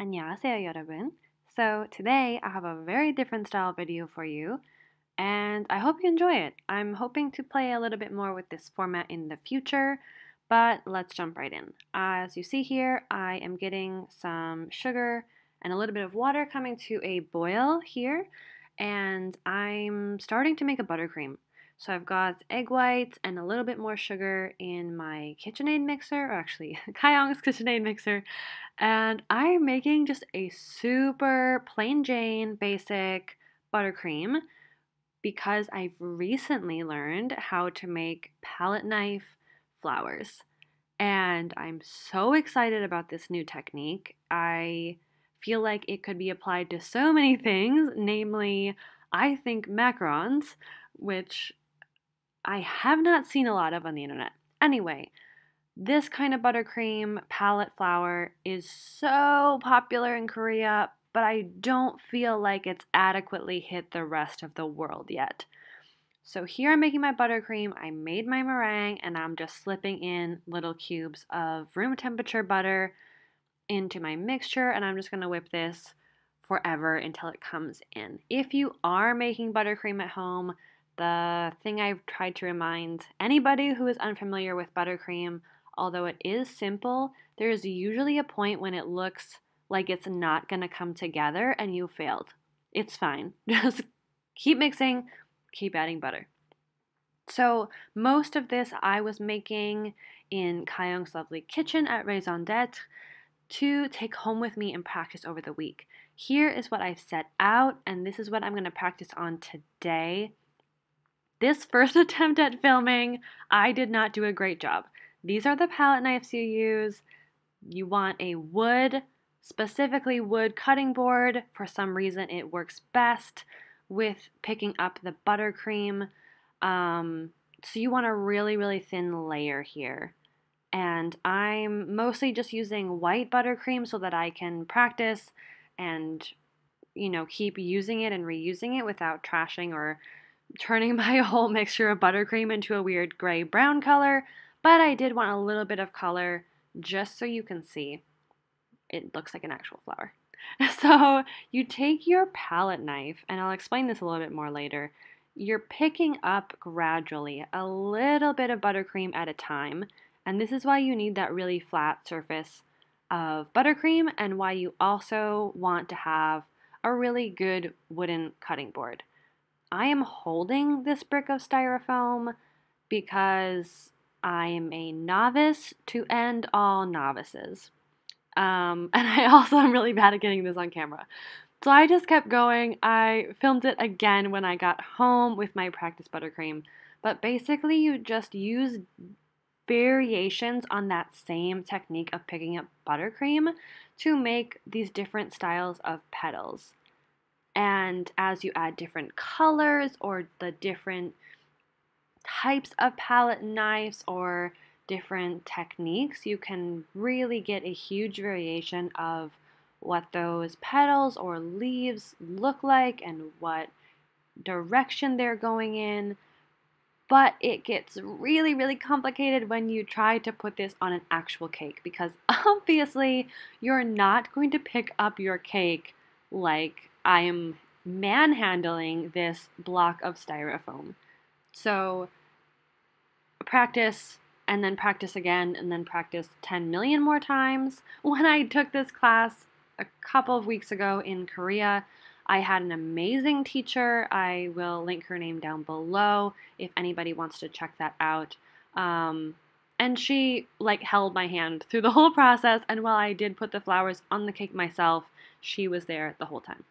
안녕하세요 여러분. So today I have a very different style video for you and I hope you enjoy it. I'm hoping to play a little bit more with this format in the future, but let's jump right in. As you see here, I am getting some sugar and a little bit of water coming to a boil here and I'm starting to make a buttercream. So I've got egg whites and a little bit more sugar in my KitchenAid mixer, or actually Kyong's KitchenAid mixer. And I'm making just a super plain Jane basic buttercream because I've recently learned how to make palette knife flowers. And I'm so excited about this new technique. I feel like it could be applied to so many things, namely, I think macarons, which I have not seen a lot of on the internet. Anyway, this kind of buttercream palette flower is so popular in Korea, but I don't feel like it's adequately hit the rest of the world yet. So here I'm making my buttercream, I made my meringue, and I'm just slipping in little cubes of room temperature butter into my mixture, and I'm just going to whip this forever until it comes in. If you are making buttercream at home, the thing I've tried to remind anybody who is unfamiliar with buttercream, although it is simple, there is usually a point when it looks like it's not going to come together and you failed. It's fine. Just keep mixing, keep adding butter. So, most of this I was making in Kayong's lovely kitchen at Raison d'etre to take home with me and practice over the week. Here is what I've set out, and this is what I'm going to practice on today this first attempt at filming, I did not do a great job. These are the palette knives you use. You want a wood, specifically wood cutting board. For some reason, it works best with picking up the buttercream. Um, so you want a really, really thin layer here. And I'm mostly just using white buttercream so that I can practice and, you know, keep using it and reusing it without trashing or turning my whole mixture of buttercream into a weird gray brown color, but I did want a little bit of color just so you can see it looks like an actual flower. So you take your palette knife, and I'll explain this a little bit more later. You're picking up gradually a little bit of buttercream at a time, and this is why you need that really flat surface of buttercream and why you also want to have a really good wooden cutting board. I am holding this brick of styrofoam because I am a novice to end all novices. Um, and I also am really bad at getting this on camera. So I just kept going. I filmed it again when I got home with my practice buttercream. But basically, you just use variations on that same technique of picking up buttercream to make these different styles of petals. And as you add different colors or the different types of palette knives or different techniques, you can really get a huge variation of what those petals or leaves look like and what direction they're going in. But it gets really, really complicated when you try to put this on an actual cake because obviously you're not going to pick up your cake like I am manhandling this block of styrofoam. So practice and then practice again and then practice 10 million more times. When I took this class a couple of weeks ago in Korea, I had an amazing teacher. I will link her name down below if anybody wants to check that out. Um, and she like held my hand through the whole process. And while I did put the flowers on the cake myself, she was there the whole time.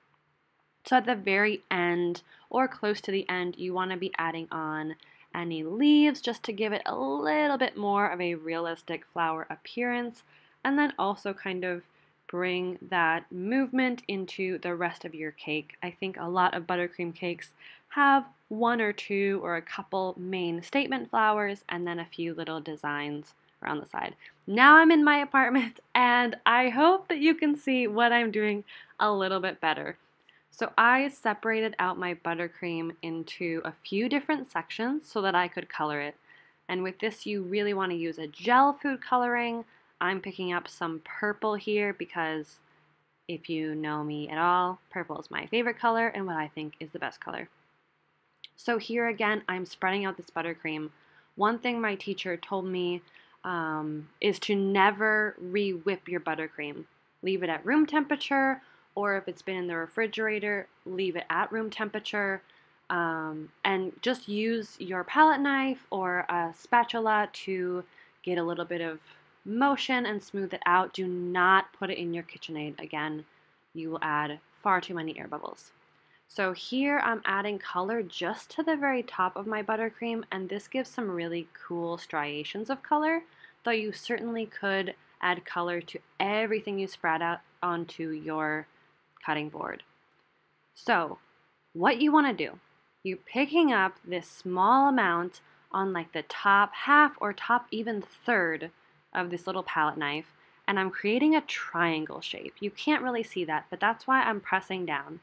So at the very end or close to the end, you want to be adding on any leaves just to give it a little bit more of a realistic flower appearance and then also kind of bring that movement into the rest of your cake. I think a lot of buttercream cakes have one or two or a couple main statement flowers and then a few little designs around the side. Now I'm in my apartment and I hope that you can see what I'm doing a little bit better. So I separated out my buttercream into a few different sections so that I could color it. And with this, you really want to use a gel food coloring. I'm picking up some purple here because if you know me at all, purple is my favorite color and what I think is the best color. So here again, I'm spreading out this buttercream. One thing my teacher told me um, is to never re-whip your buttercream. Leave it at room temperature or if it's been in the refrigerator, leave it at room temperature. Um, and just use your palette knife or a spatula to get a little bit of motion and smooth it out. Do not put it in your KitchenAid. Again, you will add far too many air bubbles. So here I'm adding color just to the very top of my buttercream and this gives some really cool striations of color, though you certainly could add color to everything you spread out onto your cutting board. So, what you want to do, you're picking up this small amount on like the top half or top even third of this little palette knife, and I'm creating a triangle shape. You can't really see that, but that's why I'm pressing down.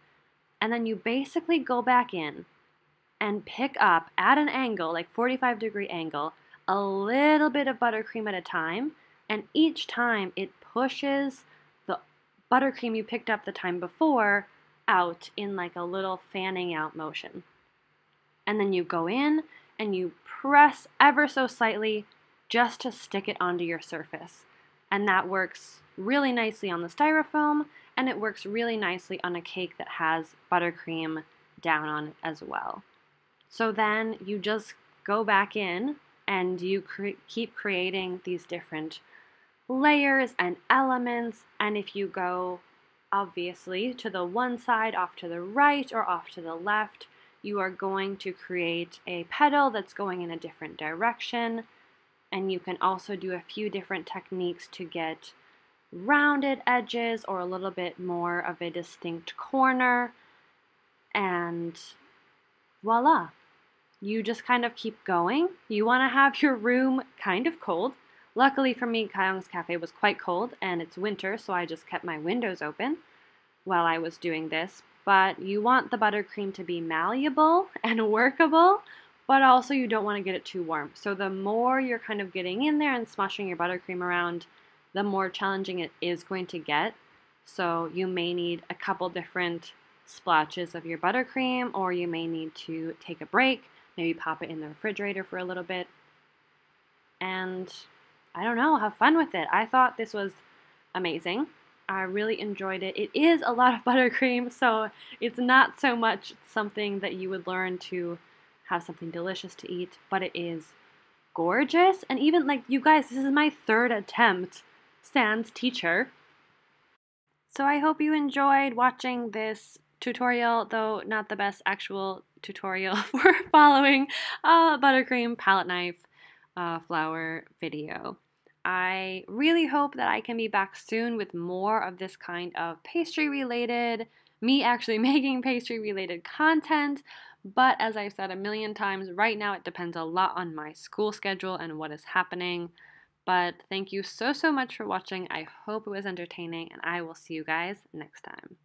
And then you basically go back in and pick up at an angle, like 45 degree angle, a little bit of buttercream at a time, and each time it pushes buttercream you picked up the time before out in like a little fanning out motion. And then you go in and you press ever so slightly just to stick it onto your surface. And that works really nicely on the styrofoam and it works really nicely on a cake that has buttercream down on it as well. So then you just go back in and you cre keep creating these different layers and elements. And if you go, obviously, to the one side, off to the right, or off to the left, you are going to create a petal that's going in a different direction. And you can also do a few different techniques to get rounded edges or a little bit more of a distinct corner. And voila, you just kind of keep going. You want to have your room kind of cold Luckily for me, Kyung's cafe was quite cold and it's winter, so I just kept my windows open while I was doing this. But you want the buttercream to be malleable and workable, but also you don't want to get it too warm. So the more you're kind of getting in there and smashing your buttercream around, the more challenging it is going to get. So you may need a couple different splotches of your buttercream, or you may need to take a break, maybe pop it in the refrigerator for a little bit. And I don't know, have fun with it. I thought this was amazing. I really enjoyed it. It is a lot of buttercream, so it's not so much something that you would learn to have something delicious to eat, but it is gorgeous. And even like you guys, this is my third attempt sans teacher. So I hope you enjoyed watching this tutorial, though not the best actual tutorial for following a buttercream palette knife uh, flower video. I really hope that I can be back soon with more of this kind of pastry related, me actually making pastry related content. But as I've said a million times, right now it depends a lot on my school schedule and what is happening. But thank you so, so much for watching. I hope it was entertaining, and I will see you guys next time.